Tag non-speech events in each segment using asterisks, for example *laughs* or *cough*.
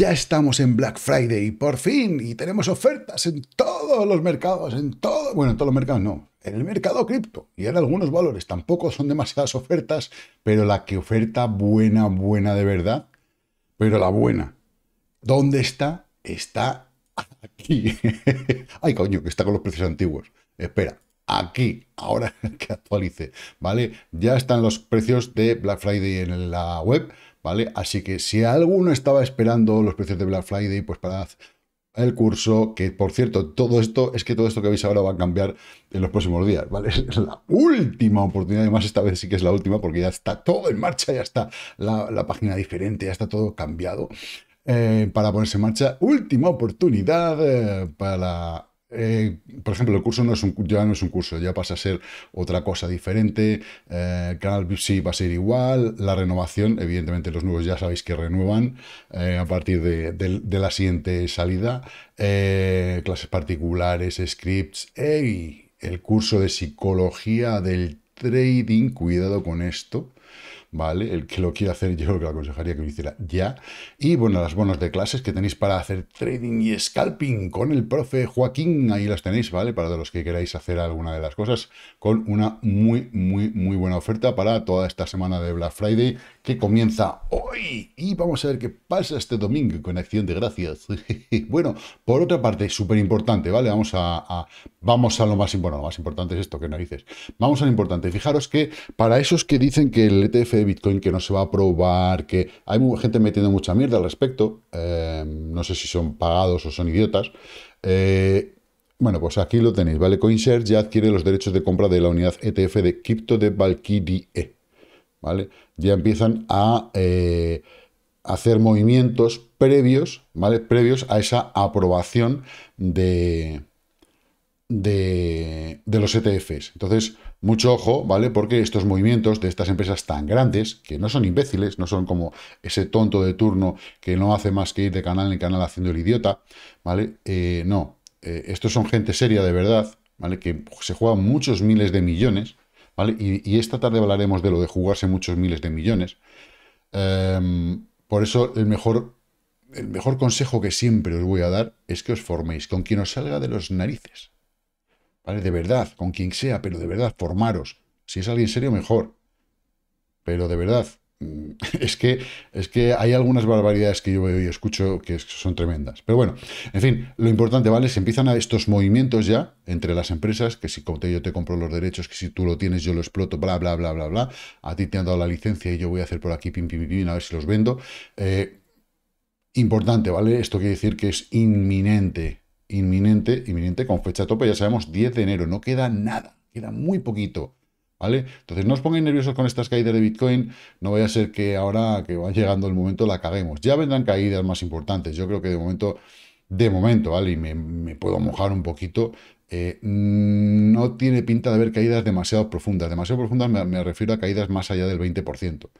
Ya estamos en Black Friday, y por fin, y tenemos ofertas en todos los mercados, en todo, bueno, en todos los mercados no, en el mercado cripto y en algunos valores. Tampoco son demasiadas ofertas, pero la que oferta buena, buena de verdad, pero la buena. ¿Dónde está? Está aquí. *laughs* Ay, coño, que está con los precios antiguos. Espera, aquí, ahora *laughs* que actualice, ¿vale? Ya están los precios de Black Friday en la web, ¿vale? Así que si alguno estaba esperando los precios de Black Friday, pues para el curso, que por cierto, todo esto, es que todo esto que veis ahora va a cambiar en los próximos días, ¿vale? *laughs* Es la última oportunidad, además esta vez sí que es la última porque ya está todo en marcha, ya está la, página diferente, ya está todo cambiado eh, para ponerse en marcha. Última oportunidad eh, para eh, por ejemplo, el curso no es ya no es un curso, ya pasa a ser otra cosa diferente. Eh, Canal sí va a ser igual. La renovación, evidentemente, los nuevos ya sabéis que renuevan eh, a partir de, la siguiente salida. clases particulares, scripts. ¡Ey! El curso de psicología del trading, cuidado con esto ¿vale? El que lo quiera hacer, *laughs* yo lo aconsejaría que lo hiciera ya. Y bueno, las bonos de clases que tenéis para hacer trading y scalping con el profe Joaquín, ahí las tenéis, ¿vale? Para los que queráis hacer alguna de las cosas, con una muy, muy, muy buena oferta para toda esta semana de Black Friday que comienza hoy. Y vamos a ver qué pasa este domingo con acción de gracias. *laughs* bueno, por otra parte, súper importante, ¿vale? Vamos a, vamos a lo más importante. lo más importante es esto, que narices. Vamos a lo importante. Fijaros que para esos que dicen que el ETF Bitcoin que no se va a aprobar, que hay gente metiendo mucha mierda al respecto, em, no sé si son pagados o son idiotas. Eh, bueno, pues aquí lo tenéis, ¿vale? CoinShares ya adquiere los derechos de compra de la unidad ETF de Crypto de Valkyrie, e, ¿vale? Ya empiezan a eh, hacer movimientos previos, ¿vale? Previos a esa aprobación de, de, los ETFs. Entonces, mucho ojo, ¿vale? Porque estos movimientos de estas empresas tan grandes, que no son imbéciles, no son como ese tonto de turno que no hace más que ir de canal en canal haciendo el idiota, ¿vale? Eh, no, eh, estos son gente seria de verdad, ¿vale? Que se juegan muchos miles de millones, ¿vale? Y, esta tarde hablaremos de lo de jugarse muchos miles de millones. Em, por eso el mejor, el mejor consejo que siempre os voy a dar es que os forméis con quien os salga de los narices. De verdad, con quien sea, pero de verdad, formaros. Si es alguien serio, mejor. Pero de verdad, mm, *laughs* es que, es que hay algunas barbaridades que yo veo y escucho que son tremendas. Pero bueno, en fin, lo importante, ¿vale? Se empiezan estos movimientos ya entre las empresas, que si yo te compro los derechos, que si tú lo tienes yo lo exploto, bla, bla, bla, bla, bla. A ti te han dado la licencia y yo voy a hacer por aquí, pim, pim, pim, a ver si los vendo. Eh, importante, ¿vale? Esto quiere decir que es inminente inminente, inminente con fecha tope, ya sabemos, 10 de enero, no queda nada, queda muy poquito. ¿Vale? Entonces no os pongáis nerviosos con estas caídas de Bitcoin, no vaya a ser que ahora que va llegando el momento la caguemos. Ya vendrán caídas más importantes, yo creo que de momento, de momento, ¿vale? Y me, puedo mojar un poquito, eh, no tiene pinta de haber caídas demasiado profundas. Demasiado profundas me, me, refiero a caídas más allá del 20%,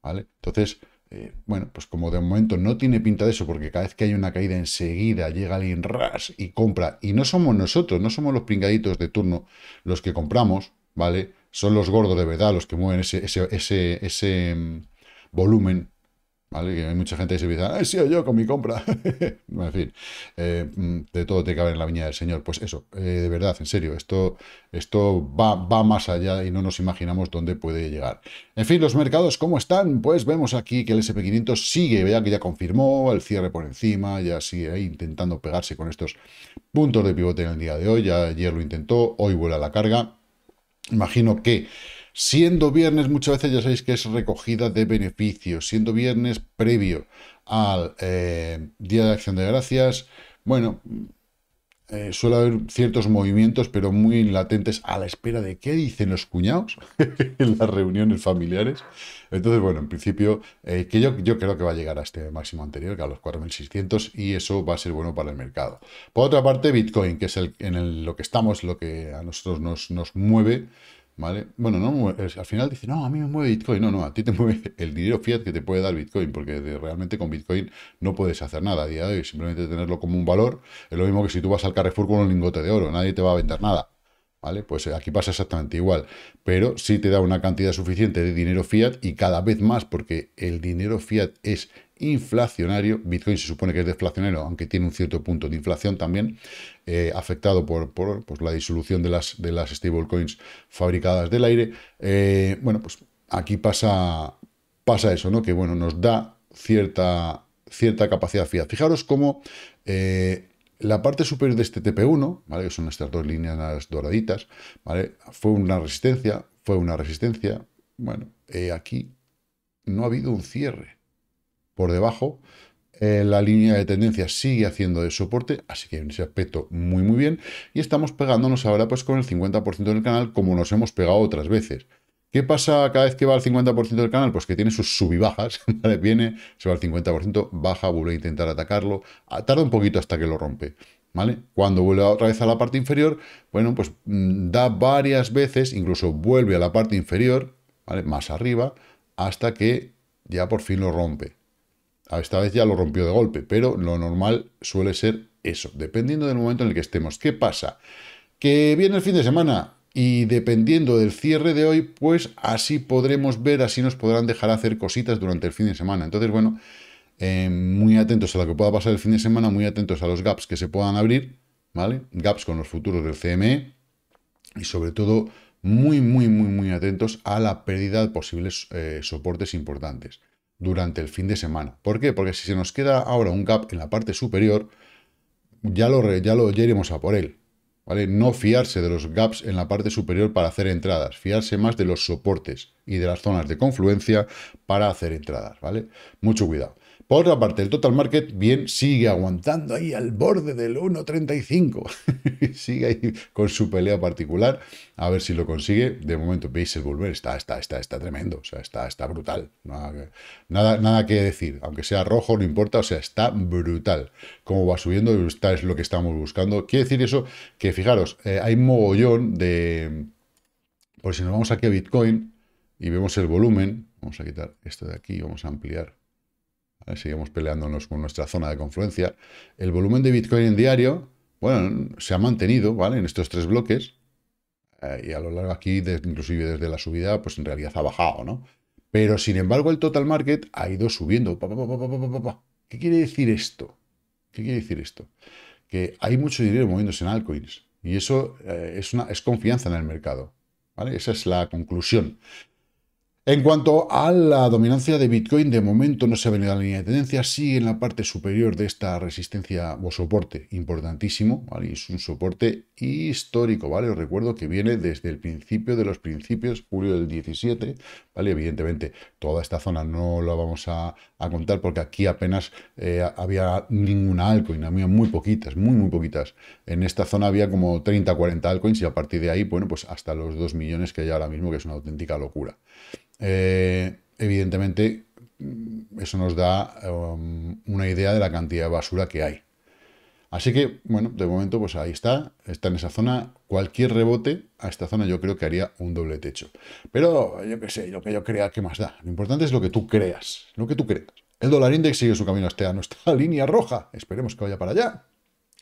¿vale? Entonces, eh, bueno, pues como de momento no tiene pinta de eso, porque cada vez que hay una caída enseguida llega alguien ras y compra. Y no somos nosotros, no somos los pringaditos de turno los que compramos, ¿vale? Son los gordos de verdad los que mueven ese, ese, ese, ese mm, volumen ¿Vale? hay mucha gente que se dice, sí o yo con mi compra! *laughs* en fin, eh, mm, de todo te cabe en la viña del Señor. Pues eso, eh, de verdad, en serio, esto, esto va, va más allá y no nos imaginamos dónde puede llegar. En fin, los mercados, ¿cómo están? Pues vemos aquí que el SP500 sigue, vea que ya confirmó el cierre por encima, ya sigue intentando pegarse con estos puntos de pivote en el día de hoy, ya ayer lo intentó, hoy vuela la carga. Imagino que Siendo viernes, muchas veces ya sabéis que es recogida de beneficios, siendo viernes previo al eh, Día de Acción de Gracias, bueno, eh, suele haber ciertos movimientos, pero muy latentes, a la espera de qué dicen los cuñados *laughs* en las reuniones familiares. Entonces, bueno, en principio, eh, que yo, yo creo que va a llegar a este máximo anterior, que a los 4.600, y eso va a ser bueno para el mercado. Por otra parte, Bitcoin, que es el, en lo que estamos, lo que a nosotros nos, nos mueve, ¿Vale? Bueno, no, al final dice, no, a mí me mueve Bitcoin. No, no, a ti te *laughs* mueve el dinero fiat que te puede dar Bitcoin, porque realmente con Bitcoin no puedes hacer nada a día de hoy. Simplemente tenerlo como un valor es lo mismo que si tú vas al Carrefour con un lingote de oro, nadie te va a vender nada. ¿Vale? Pues eh, aquí pasa exactamente igual, pero sí te da una cantidad suficiente de dinero fiat y cada vez más, porque el dinero fiat es inflacionario. Bitcoin se supone que es deflacionario, aunque tiene un cierto punto de inflación también, eh, afectado por, pues, la disolución de las, de las stablecoins fabricadas del aire. Eh, bueno, pues aquí pasa, pasa eso, ¿no? Que bueno, nos da cierta, cierta capacidad fiat. Fijaros cómo eh, la parte superior de este TP1, ¿vale? Que son estas dos líneas doraditas, ¿vale? Fue una resistencia, fue una resistencia. Bueno, aquí no ha habido un cierre por debajo. Eh, la línea de tendencia sigue haciendo de soporte, así que en ese aspecto muy muy bien. Y estamos pegándonos ahora pues con el 50% del canal como nos hemos pegado otras veces. ¿Qué pasa cada vez que va al 50% del canal? Pues que tiene sus subibajas, *laughs* le Viene, se va al 50%, baja, vuelve a intentar atacarlo, tarda un poquito hasta que lo rompe, ¿vale? Cuando vuelve otra vez a la parte inferior, bueno, pues mm, da varias veces, incluso vuelve a la parte inferior, Más arriba, hasta que ya por fin lo rompe, esta vez ya lo rompió de golpe, pero lo normal suele ser eso, dependiendo del momento en el que estemos. ¿Qué pasa? Que viene el fin de semana y dependiendo del cierre de hoy, pues así podremos ver, así nos podrán dejar hacer cositas durante el fin de semana. Entonces, bueno, eh, muy atentos a lo que pueda pasar el fin de semana, muy atentos a los gaps que se puedan abrir, ¿vale? Gaps con los futuros del CME y sobre todo muy, muy, muy, muy atentos a la pérdida de posibles eh, soportes importantes durante el fin de semana. ¿Por qué? Porque si se nos queda ahora un gap en la parte superior, ya lo, ya lo a por él. ¿vale? No fiarse de los gaps en la parte superior para hacer entradas, fiarse más de los soportes y de las zonas de confluencia para hacer entradas, ¿vale? Mucho cuidado. Por otra parte, el total market bien sigue aguantando ahí al borde del 1.35. *laughs* sigue ahí con su pelea particular. A ver si lo consigue. De momento, veis el volver. Está, está, está, está tremendo. O sea, está, está brutal. Nada que, nada, que decir. Aunque sea rojo, no importa. O sea, está brutal. Cómo va subiendo, está, es lo que estamos buscando. Quiere decir eso que, fijaros, eh, hay mogollón de... Por si nos vamos aquí a Bitcoin y vemos el volumen. Vamos a quitar esto de aquí vamos a ampliar seguimos peleándonos con nuestra zona de confluencia. El volumen de Bitcoin en diario, bueno, se ha mantenido, ¿vale? En estos tres bloques. Eh, y a lo largo aquí, inclusive desde la subida, pues en realidad ha bajado, ¿no? Pero sin embargo, el total market ha ido subiendo. ¿Qué quiere decir esto? ¿Qué quiere decir esto? Que hay mucho dinero moviéndose en altcoins. Y eso eh, es, una, es confianza en el mercado. ¿vale? Esa es la conclusión. En cuanto a la dominancia de Bitcoin, de momento no se ve a la línea de tendencia, sí en la parte superior de esta resistencia o soporte, importantísimo, ¿vale? es un soporte histórico, ¿vale? Os recuerdo que viene desde el principio de los principios, julio del 17, ¿vale? Evidentemente, toda esta zona no la vamos a, contar porque aquí apenas eh, había ninguna altcoin, había muy poquitas, muy, muy poquitas. En esta zona había como 30, 40 altcoins y a partir de ahí, bueno, pues hasta los 2 millones que hay ahora mismo, que es una auténtica locura. Eh, evidentemente, mm, eso nos da um, una idea de la cantidad de basura que hay. Así que, bueno, de momento, pues ahí está, está en esa zona. Cualquier rebote a esta zona yo creo que haría un doble techo. Pero yo qué sé, lo que yo crea, ¿qué más da? Lo importante es lo que tú creas, lo que tú creas. El dólar index sigue su camino hasta nuestra *laughs* línea roja. Esperemos que vaya para allá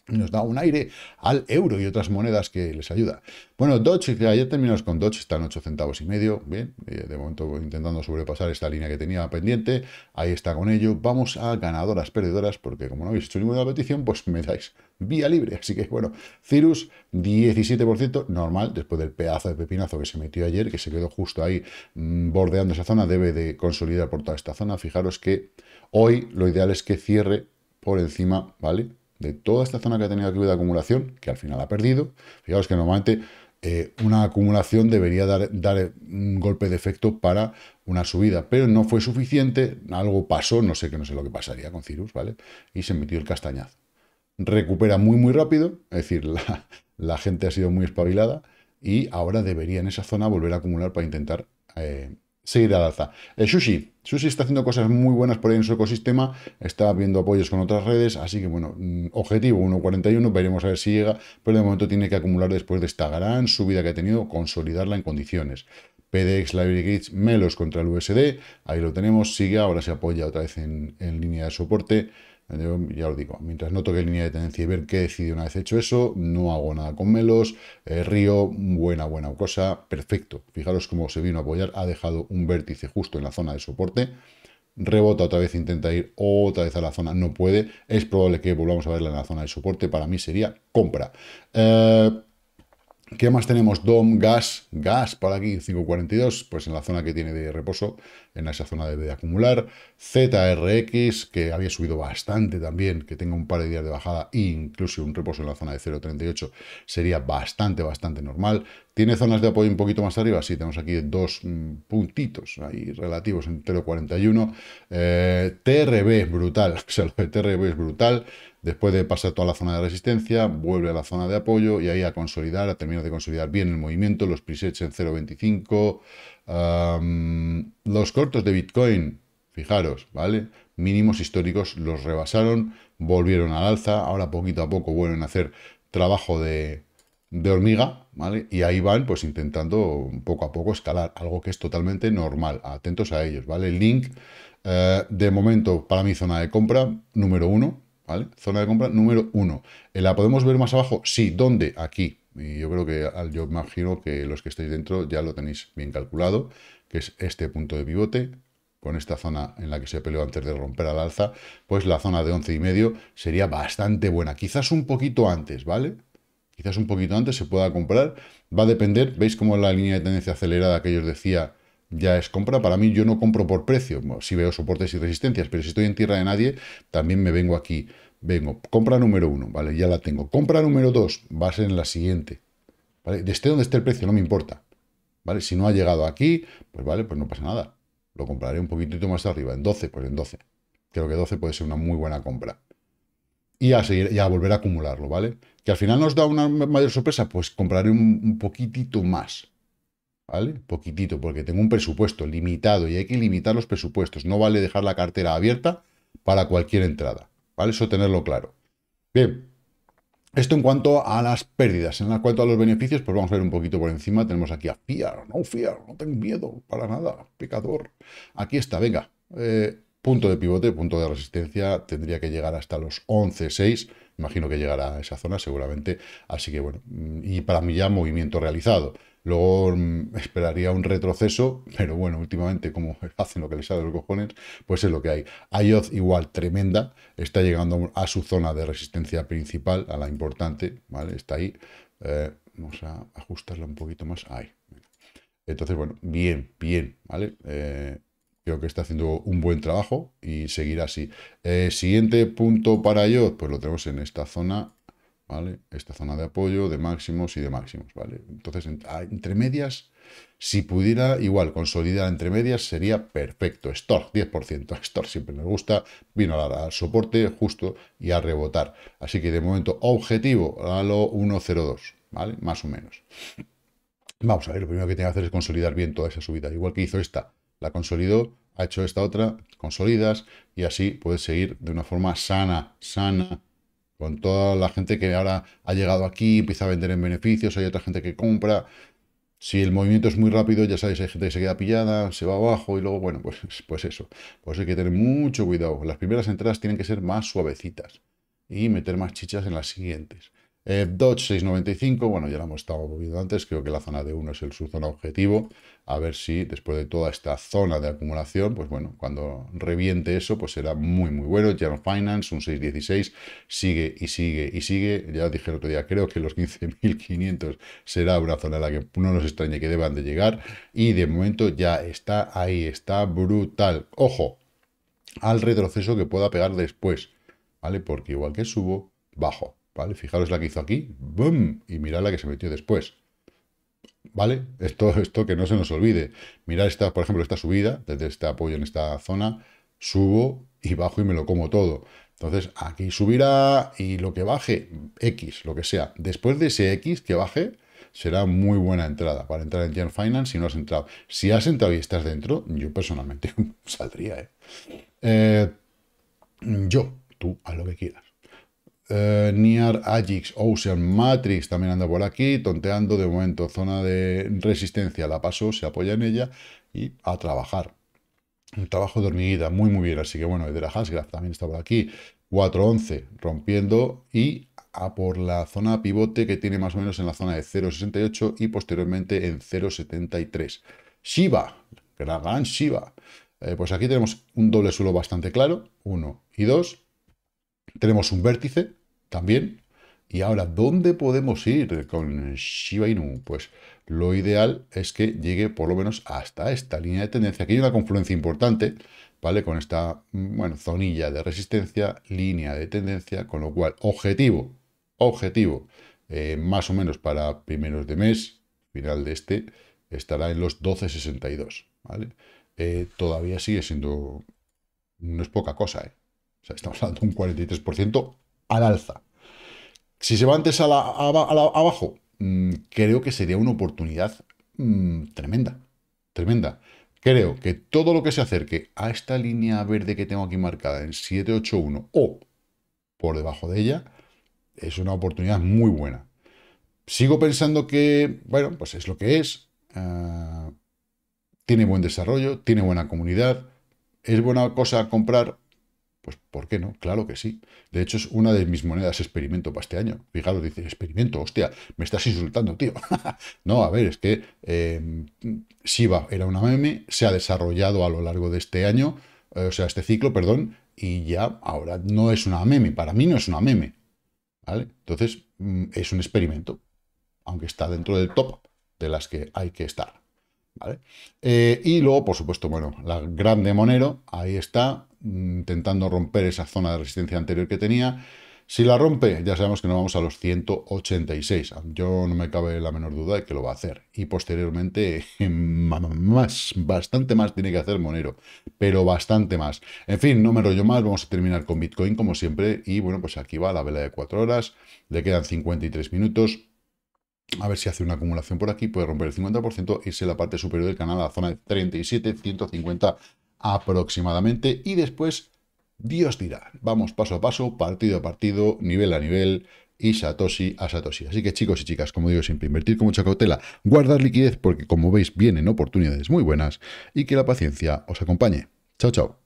nos da un aire al euro y otras monedas que les ayuda. Bueno, Dodge, ayer terminamos con Dodge, están 8 centavos y medio, bien, eh, de momento intentando sobrepasar esta línea que tenía pendiente, ahí está con ello, vamos a ganadoras, perdedoras, porque como no habéis hecho ninguna petición, pues me dais vía libre, así que bueno, Cirrus 17%, normal, después del pedazo de pepinazo que se metió ayer, que se quedó justo ahí mm, bordeando esa zona, debe de consolidar por toda esta zona, fijaros que hoy lo ideal es que cierre por encima, ¿vale? de toda esta zona que ha tenido aquí de acumulación, que al final ha perdido. Fijaos que normalmente eh, una acumulación debería dar, dar, un golpe de efecto para una subida, pero no fue suficiente, algo pasó, no sé qué, no sé lo que pasaría con Cirrus, ¿vale? Y se metió el castañazo. Recupera muy, muy rápido, es decir, *laughs* la, gente ha sido muy espabilada y ahora debería en esa zona volver a acumular para intentar eh, seguir al alza. Eh, Sushi. Sushi está haciendo cosas muy buenas por ahí en su ecosistema, está viendo apoyos con otras redes, así que bueno, mm, objetivo 1.41, veremos a ver si llega, pero de momento tiene que acumular después de esta gran subida que ha tenido, consolidarla en condiciones. PDX Library Gates Melos contra el USD, ahí lo tenemos, sigue, ahora se apoya otra vez en, en línea de soporte. Yo, ya os digo, mientras no toque línea de tendencia y ver qué decide una vez hecho eso, no hago nada con melos, eh, río, buena, buena cosa, perfecto. Fijaros cómo se vino a apoyar, ha dejado un vértice justo en la zona de soporte, rebota otra vez, intenta ir otra vez a la zona, no puede, es probable que volvamos a verla en la zona de soporte, para mí sería compra. Eh, ¿Qué más tenemos? DOM, gas, gas por aquí, 542, pues en la zona que tiene de reposo, en esa zona debe de acumular. ZRX, que había subido bastante también, que tenga un par de días de bajada e incluso un reposo en la zona de 0.38 sería bastante, bastante normal. ¿Tiene zonas de apoyo un poquito más arriba? Sí, tenemos aquí dos mm, puntitos ahí relativos en 0.41. Eh, TRB brutal, *laughs* o sea, TRB es brutal. Después de pasar toda la zona de resistencia, vuelve a la zona de apoyo y ahí a consolidar, a terminar de consolidar bien el movimiento, los presets en 0.25. los cortos de Bitcoin, fijaros, ¿vale? Mínimos históricos los rebasaron, volvieron al alza, ahora poquito a poco vuelven a hacer trabajo de de hormiga, ¿vale? Y ahí van pues intentando poco a poco escalar, algo que es totalmente normal, atentos a ellos, ¿vale? el Link, eh, de momento, para mi zona de compra, número uno, ¿vale? Zona de compra número uno. Eh, ¿La podemos ver más abajo? Sí, ¿dónde? Aquí. Y yo creo que, yo imagino que los que estáis dentro ya lo tenéis bien calculado, que es este punto de pivote, con esta zona en la que se peleó antes de romper al alza, pues la zona de 11 y medio sería bastante buena, quizás un poquito antes, ¿vale? quizás un poquito antes se pueda comprar. Va a depender, veis cómo la línea de tendencia acelerada que yo os decía ya es compra. Para mí yo no compro por precio, si veo soportes y resistencias, pero si estoy en tierra de nadie, también me vengo aquí. Vengo, compra número uno, ¿vale? Ya la tengo. Compra número dos, va a ser en la siguiente. ¿Vale? Desde donde esté el precio, no me importa. ¿Vale? Si no ha llegado aquí, pues vale, pues no pasa nada. Lo compraré un poquitito más arriba, en 12, pues en 12. Creo que 12 puede ser una muy buena compra y a, seguir, y a volver a acumularlo, ¿vale? Que al final nos da una mayor sorpresa, pues compraré un, poquitito más, ¿vale? Poquitito, porque tengo un presupuesto limitado y hay que limitar los presupuestos. No vale dejar la cartera abierta para cualquier entrada, ¿vale? Eso tenerlo claro. Bien, esto en cuanto a las pérdidas. En cuanto a los beneficios, pues vamos a ver un poquito por encima. Tenemos aquí a Fiar, no Fear, no tengo miedo para nada, pecador. Aquí está, venga. Eh, punto de pivote, punto de resistencia, tendría que llegar hasta los 11.6, imagino que llegará a esa zona seguramente, así que bueno, mm, y para mí ya movimiento realizado. Luego mm, esperaría un retroceso, pero bueno, últimamente como *laughs* hacen lo que los cojones, pues es lo que hay. IOT igual tremenda, está llegando a su zona de resistencia principal, a la importante, ¿vale? Está ahí. Eh, vamos a ajustarla un poquito más. Ahí. Entonces, bueno, bien, bien, ¿vale? Eh, Creo que está haciendo un buen trabajo y seguirá así. Eh, siguiente punto para yo, pues lo tenemos en esta zona, ¿vale? Esta zona de apoyo, de máximos y de máximos, ¿vale? Entonces, ah, entre medias, si pudiera igual consolidar entre medias, sería perfecto. Store, 10%. *laughs* Store siempre nos gusta. Vino al, soporte justo y a rebotar. Así que de momento, objetivo, a lo 1.02, ¿vale? Más o menos. Vamos a ver, lo primero que tiene que hacer es consolidar bien toda esa subida, igual que hizo esta la consolidó, ha hecho esta otra, consolidas y así puedes seguir de una forma sana, sana, con toda la gente que ahora ha llegado aquí, empieza a vender en beneficios, hay otra gente que compra. Si el movimiento es muy rápido, ya sabéis, hay gente que se queda pillada, se va abajo y luego, bueno, pues, *laughs* pues eso. Pues hay que tener mucho cuidado. Las primeras entradas tienen que ser más suavecitas y meter más chichas en las siguientes. Eh, Dodge 695, bueno, ya lo hemos estado moviendo antes, creo que la zona de 1 es el, su zona objetivo, a ver si después de toda esta zona de acumulación, pues bueno, cuando reviente eso, pues será muy muy bueno, General Finance, un 616, sigue y sigue y sigue, ya dije el otro día, creo que los 15.500 será una zona a la que no nos extrañe que deban de llegar, y de momento ya está ahí, está brutal, ojo, al retroceso que pueda pegar después, ¿vale? Porque igual que subo, bajo. ¿Vale? Fijaros la que hizo aquí, ¡Bum! Y mirad la que se metió después. ¿Vale? Esto, esto que no se nos olvide. Mirad esta, por ejemplo, esta subida, desde este apoyo en esta zona, subo y bajo y me lo como todo. Entonces, aquí subirá y lo que baje, X, lo que sea. Después de ese X que baje, será muy buena entrada para entrar en Gen Finance si no has entrado. Si has entrado y estás dentro, yo personalmente *laughs* saldría. ¿eh? Eh, yo, tú, haz lo que quieras. Eh, Niar Agix, Ocean Matrix también anda por aquí, tonteando de momento, zona de resistencia, la paso, se apoya en ella y a trabajar. Un trabajo de hormiguita, muy muy bien, así que bueno, Hydra Hasgraf también está por aquí, 411 rompiendo y a por la zona pivote que tiene más o menos en la zona de 0.68 y posteriormente en 0.73. Shiva, gran, Shiva. Eh, pues aquí tenemos un doble suelo bastante claro, 1 y 2. Tenemos un vértice, también. Y ahora, ¿dónde podemos ir con Shiba Inu? Pues lo ideal es que llegue por lo menos hasta esta línea de tendencia. Aquí hay una confluencia importante, ¿vale? Con esta, mm, bueno, zonilla de resistencia, línea de tendencia, con lo cual, objetivo, objetivo, eh, más o menos para primeros de mes, final de este, estará en los 12.62, ¿vale? Eh, todavía sigue siendo, no es poca cosa, ¿eh? O sea, estamos hablando de un 43% al alza. Si se va antes a la, abajo, mm, creo que sería una oportunidad mm, tremenda, tremenda. Creo que todo lo que se acerque a esta línea verde que tengo aquí marcada en 781 o por debajo de ella, es una oportunidad muy buena. Sigo pensando que, bueno, pues es lo que es. Ah, tiene buen desarrollo, tiene buena comunidad. Es buena cosa comprar pues, ¿por qué no? Claro que sí. De hecho, es una de mis monedas experimento para este año. Fijaros, dice, experimento, hostia, me estás insultando, tío. *laughs* no, a ver, es que eh, Shiba era una meme, se ha desarrollado a lo largo de este año, eh, o sea, este ciclo, perdón, y ya ahora no es una meme. Para mí no es una meme. ¿Vale? Entonces, mm, es un experimento, aunque está dentro del top de las que hay que estar. Eh, y luego, por supuesto, bueno, la grande Monero, ahí está, mm, intentando romper esa zona de resistencia anterior que tenía. Si la rompe, ya sabemos que nos vamos a los 186. Yo no me cabe la menor duda de que lo va a hacer. Y posteriormente, *laughs* más, bastante más tiene que hacer Monero. Pero bastante más. En fin, no me rollo más. Vamos a terminar con Bitcoin como siempre. Y bueno, pues aquí va la vela de 4 horas. Le quedan 53 minutos. A ver si hace una acumulación por aquí, puede romper el 50%, irse a la parte superior del canal a la zona de 37, 150 aproximadamente. Y después, Dios dirá. Vamos paso a paso, partido a partido, nivel a nivel y Satoshi a Satoshi. Así que chicos y chicas, como digo siempre, invertir con mucha cautela, guardar liquidez porque como veis vienen oportunidades muy buenas y que la paciencia os acompañe. Chao, chao.